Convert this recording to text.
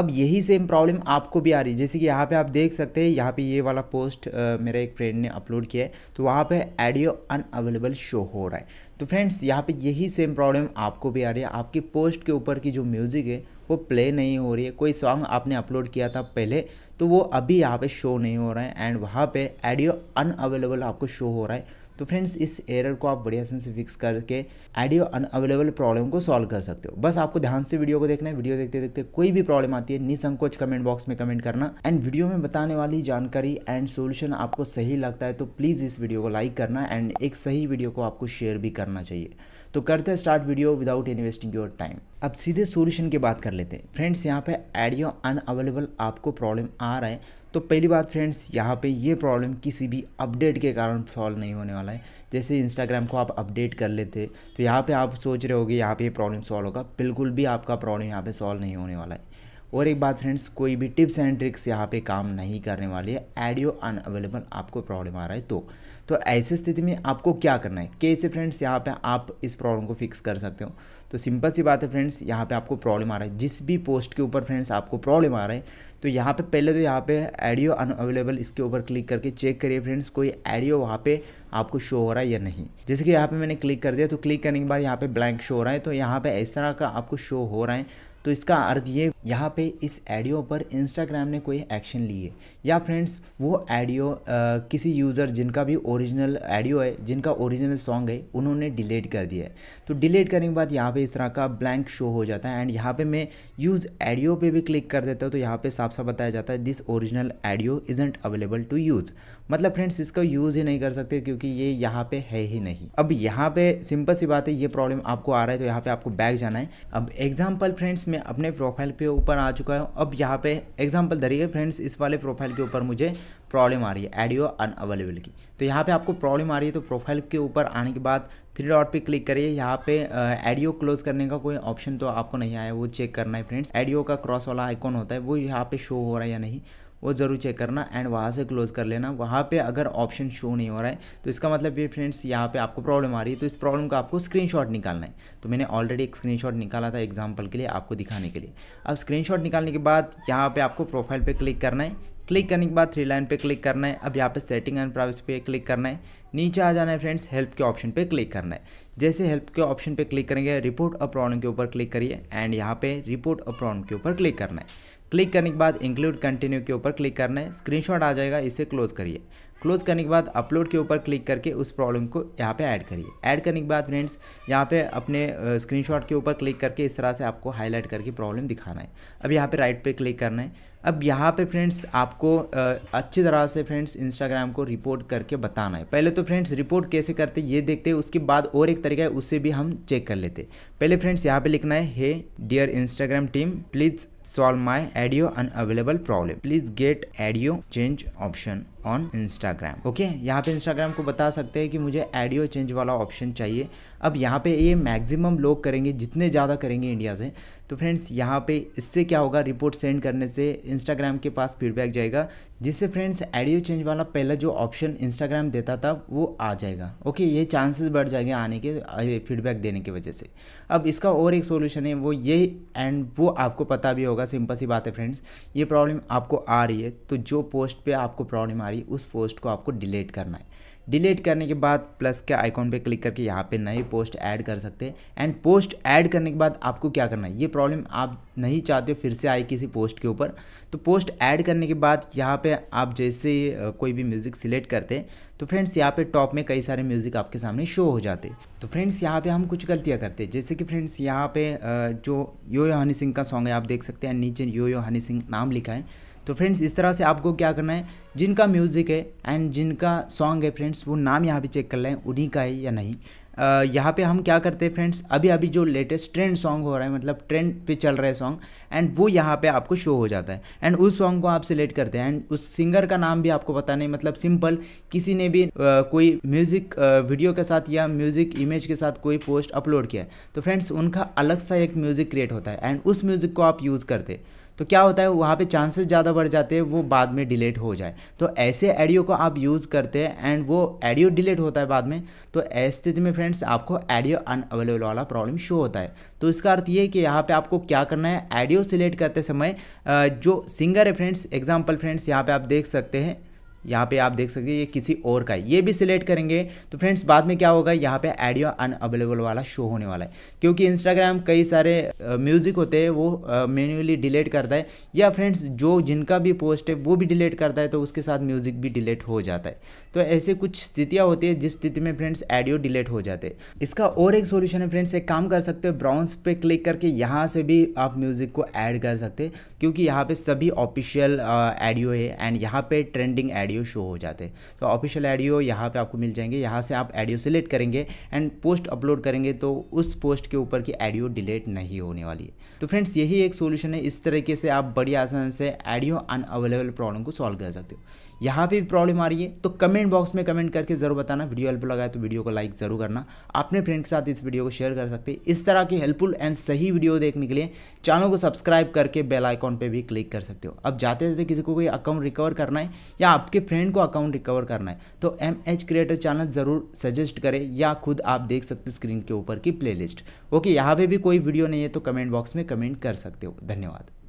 अब यही same problem आपको भी आ रही है जैसे कि यहाँ पे आप देख सकते हैं यहाँ पे ये वाला पोस्ट आ, मेरा एक फ्रेंड ने अपलोड किया है तो वहाँ पे एडियो अनअवेलेबल शो हो रहा है तो फ्रेंड्स यहाँ पे यही सेम प्रॉब्लम आपको भी आ रही है आपकी पोस्ट के ऊपर की जो म्यूज़िक है वो प्ले नहीं हो रही है कोई सॉन्ग आपने अपलोड किया था पहले तो वो अभी यहाँ पर शो नहीं हो रहा है एंड वहाँ पर एडियो अनअवेलेबल आपको शो हो रहा है तो फ्रेंड्स इस एरर को आप बढ़िया से फिक्स करके आइडियो अनअवेलेबल प्रॉब्लम को सॉल्व कर सकते हो बस आपको ध्यान से वीडियो को देखना है वीडियो देखते देखते कोई भी प्रॉब्लम आती है निसंकोच कमेंट बॉक्स में कमेंट करना एंड वीडियो में बताने वाली जानकारी एंड सोल्यूशन आपको सही लगता है तो प्लीज़ इस वीडियो को लाइक करना एंड एक सही वीडियो को आपको शेयर भी करना चाहिए तो करते हैं start video without investing your time अब सीधे सोल्यूशन की बात कर लेते हैं फ्रेंड्स यहाँ पे अन अनअवेलेबल आपको प्रॉब्लम आ रहा है तो पहली बात फ्रेंड्स यहाँ पे ये प्रॉब्लम किसी भी अपडेट के कारण सॉल्व नहीं होने वाला है जैसे इंस्टाग्राम को आप अपडेट कर लेते तो यहाँ पर आप सोच रहे होगे यहाँ पर ये प्रॉब्लम सॉल्व होगा बिल्कुल भी आपका प्रॉब्लम यहाँ पर सॉल्व नहीं होने वाला है और एक बात फ्रेंड्स कोई भी टिप्स एंड ट्रिक्स यहाँ पे काम नहीं करने वाली है एडियो अनअवेलेबल आपको प्रॉब्लम आ रहा है तो तो ऐसी स्थिति में आपको क्या करना है कैसे फ्रेंड्स यहाँ पे आप इस प्रॉब्लम को फिक्स कर सकते हो तो सिंपल सी बात है फ्रेंड्स यहाँ पे आपको प्रॉब्लम आ रहा है जिस भी पोस्ट के ऊपर फ्रेंड्स आपको प्रॉब्लम आ रहा है तो यहाँ पे पहले तो यहाँ पे एडियो अनअवेलेबल इसके ऊपर क्लिक करके चेक करिए फ्रेंड्स कोई एडियो वहाँ पे आपको शो हो रहा है या नहीं जैसे कि यहाँ पे मैंने क्लिक कर दिया तो क्लिक करने के बाद यहाँ पे ब्लैंक शो हो रहा है तो यहाँ पे इस तरह का आपको शो हो रहा है तो इसका अर्थ ये यहाँ पे इस एडियो पर इंस्टाग्राम ने कोई एक्शन ली है या फ्रेंड्स वो एडियो किसी यूज़र जिनका भी ओरिजिनल एडियो है जिनका ओरिजिनल सॉन्ग है उन्होंने डिलीट कर दिया है तो डिलीट करने के बाद यहाँ पे इस तरह का ब्लैंक शो हो जाता है एंड यहाँ पे मैं यूज़ एडियो पे भी क्लिक कर देता हूँ तो यहाँ पे साफ साफ बताया जाता है this original audio isn't available to use मतलब फ्रेंड्स इसका यूज़ ही नहीं कर सकते क्योंकि ये यहाँ पे है ही नहीं अब यहाँ पे सिंपल सी बात है ये प्रॉब्लम आपको आ रहा है तो यहाँ पर आपको बैक जाना है अब एग्जाम्पल फ्रेंड्स में अपने प्रोफाइल पे ऊपर आ चुका है अब यहाँ पे एग्जांपल धरिए फ्रेंड्स इस वाले प्रोफाइल के ऊपर मुझे प्रॉब्लम आ रही है एडियो अनअवेलेबल की तो यहाँ पे आपको प्रॉब्लम आ रही है तो प्रोफाइल के ऊपर आने के बाद थ्री डॉट पे क्लिक करिए यहाँ पे एडियो क्लोज करने का कोई ऑप्शन तो आपको नहीं आया वो चेक करना है फ्रेंड्स एडियो का क्रॉस वाला आइकॉन होता है वो यहाँ पे शो हो रहा है या नहीं वो ज़रूर चेक करना एंड वहाँ से क्लोज़ कर लेना वहाँ पे अगर ऑप्शन शो नहीं हो रहा है तो इसका मतलब ये फ्रेंड्स यहाँ पे आपको प्रॉब्लम आ रही है तो इस प्रॉब्लम का आपको स्क्रीन निकालना है तो मैंने ऑलरेडी एक स्क्रीन निकाला था एग्जाम्पल के लिए आपको दिखाने के लिए अब स्क्रीन निकालने के बाद यहाँ पर आपको प्रोफाइल पर क्लिक करना है क्लिक करने के बाद थ्री लाइन पे क्लिक करना है अब यहाँ पे सेटिंग एंड प्राइवेसी पे क्लिक करना है नीचे आ जाना है फ्रेंड्स हेल्प के ऑप्शन पे क्लिक करना है जैसे हेल्प के ऑप्शन पे क्लिक करेंगे रिपोर्ट अ प्रॉब्लम के ऊपर क्लिक करिए एंड यहाँ पे रिपोर्ट अ प्रॉब्लम के ऊपर क्लिक करना है क्लिक करने के बाद इंक्लूड कंटिन्यू के ऊपर क्लिक करना है स्क्रीनशॉट आ जाएगा इसे क्लोज करिए क्लोज करने के बाद अपलोड के ऊपर क्लिक करके उस प्रॉब्लम को यहाँ पे ऐड करिए ऐड करने के बाद फ्रेंड्स यहाँ पे अपने स्क्रीनशॉट के ऊपर क्लिक करके इस तरह से आपको हाईलाइट करके प्रॉब्लम दिखाना है अब यहाँ पे राइट पे क्लिक करना है अब यहाँ पे फ्रेंड्स आपको अच्छी तरह से फ्रेंड्स इंस्टाग्राम को रिपोर्ट करके बताना है पहले तो फ्रेंड्स रिपोर्ट कैसे करते ये देखते हैं उसके बाद और एक तरीका है उससे भी हम चेक कर लेते पहले फ्रेंड्स यहाँ पे लिखना है hey dear Instagram team please solve my audio unavailable problem please get audio change option on Instagram okay यहाँ पे इंस्टाग्राम को बता सकते हैं कि मुझे एडियो चेंज वाला ऑप्शन चाहिए अब यहाँ पे ये मैक्सिमम लोग करेंगे जितने ज़्यादा करेंगे इंडिया से तो फ्रेंड्स यहाँ पे इससे क्या होगा रिपोर्ट सेंड करने से इंस्टाग्राम के पास फीडबैक जाएगा जिससे फ्रेंड्स एडियो चेंज वाला पहला जो ऑप्शन इंस्टाग्राम देता था वो आ जाएगा ओके ये चांसेस बढ़ जाएंगे आने के फीडबैक देने की वजह से अब इसका और एक सोल्यूशन है वो ये एंड वो आपको पता भी होगा सिंपल सी बात है फ्रेंड्स ये प्रॉब्लम आपको आ रही है तो जो पोस्ट पर आपको प्रॉब्लम आ रही है उस पोस्ट को आपको डिलीट करना है डिलीट करने के बाद प्लस के आइकॉन पे क्लिक करके यहाँ पे नई पोस्ट ऐड कर सकते हैं एंड पोस्ट ऐड करने के बाद आपको क्या करना है ये प्रॉब्लम आप नहीं चाहते हो फिर से आए किसी पोस्ट के ऊपर तो पोस्ट ऐड करने के बाद यहाँ पे आप जैसे कोई भी म्यूज़िक सिलेक्ट करते हैं तो फ्रेंड्स यहाँ पे टॉप में कई सारे म्यूज़िक आपके सामने शो हो जाते तो फ्रेंड्स यहाँ पे हम कुछ गलतियाँ करते जैसे कि फ्रेंड्स यहाँ पे जो यो यो हनी सिंह का सॉन्ग है आप देख सकते हैं नीचे यो यो हनी सिंह नाम लिखा है तो फ्रेंड्स इस तरह से आपको क्या करना है जिनका म्यूज़िक है एंड जिनका सॉन्ग है फ्रेंड्स वो नाम यहाँ पे चेक कर लें उन्हीं का है या नहीं Uh, यहाँ पे हम क्या करते हैं फ्रेंड्स अभी अभी जो लेटेस्ट ट्रेंड सॉन्ग हो रहा है मतलब ट्रेंड पे चल रहे सॉन्ग एंड वो यहाँ पे आपको शो हो जाता है एंड उस सॉन्ग को आप सिलेक्ट करते हैं एंड उस सिंगर का नाम भी आपको पता नहीं मतलब सिंपल किसी ने भी आ, कोई म्यूज़िक वीडियो के साथ या म्यूज़िक इमेज के साथ कोई पोस्ट अपलोड किया है तो फ्रेंड्स उनका अलग सा एक म्यूज़िक क्रिएट होता है एंड उस म्यूज़िक को आप यूज़ करते हैं तो क्या होता है वहाँ पे चांसेस ज़्यादा बढ़ जाते हैं वो बाद में डिलीट हो जाए तो ऐसे एडियो को आप यूज़ करते हैं एंड वो एडियो डिलीट होता है बाद में तो ऐसी स्थिति में फ्रेंड्स आपको एडियो अनअवेलेबल वाला प्रॉब्लम शो होता है तो इसका अर्थ ये कि यहाँ पे आपको क्या करना है एडियो सिलेक्ट करते समय जो सिंगर है फ्रेंड्स एग्जाम्पल फ्रेंड्स यहाँ पर आप देख सकते हैं यहाँ पे आप देख सकते हैं ये किसी और का है ये भी सिलेक्ट करेंगे तो फ्रेंड्स बाद में क्या होगा यहाँ पे अन अनअवेलेबल वाला शो होने वाला है क्योंकि इंस्टाग्राम कई सारे म्यूज़िक होते हैं वो मैन्युअली डिलीट करता है या फ्रेंड्स जो जिनका भी पोस्ट है वो भी डिलीट करता है तो उसके साथ म्यूज़िक भी डिलीट हो जाता है तो ऐसे कुछ स्थितियाँ होती है जिस स्थिति में फ्रेंड्स एडियो डिलीट हो जाते हैं इसका और एक सोल्यूशन है फ्रेंड्स एक काम कर सकते हो ब्राउन्स पे क्लिक करके यहाँ से भी आप म्यूज़िक को ऐड कर सकते हैं क्योंकि यहाँ पे सभी ऑफिशियल एडियो है एंड यहाँ पे ट्रेंडिंग एडियो एडियो शो हो जाते हैं तो ऑफिशियल एडियो यहाँ पे आपको मिल जाएंगे यहाँ से आप एडियो सेलेक्ट करेंगे एंड पोस्ट अपलोड करेंगे तो उस पोस्ट के ऊपर की एडियो डिलीट नहीं होने वाली है तो फ्रेंड्स यही एक सोल्यूशन है इस तरीके से आप बड़ी आसान से एडियो अनअवेलेबल प्रॉब्लम को सॉल्व कर सकते हो यहाँ पे भी प्रॉब्लम आ रही है तो कमेंट बॉक्स में कमेंट करके ज़रूर बताना वीडियो हेल्पफुल लगा तो वीडियो को लाइक ज़रूर करना अपने फ्रेंड के साथ इस वीडियो को शेयर कर सकते इस तरह की हेल्पफुल एंड सही वीडियो देखने के लिए चैनल को सब्सक्राइब करके बेल आइकॉन पर भी क्लिक कर सकते हो अब जाते जाते किसी को कोई अकाउंट रिकवर करना है या आपके फ्रेंड को अकाउंट रिकवर करना है तो एम एच क्रिएटर चैनल ज़रूर सजेस्ट करें या खुद आप देख सकते हो स्क्रीन के ऊपर की लिस्ट ओके यहाँ पर भी कोई वीडियो नहीं है तो कमेंट बॉक्स में कमेंट कर सकते हो धन्यवाद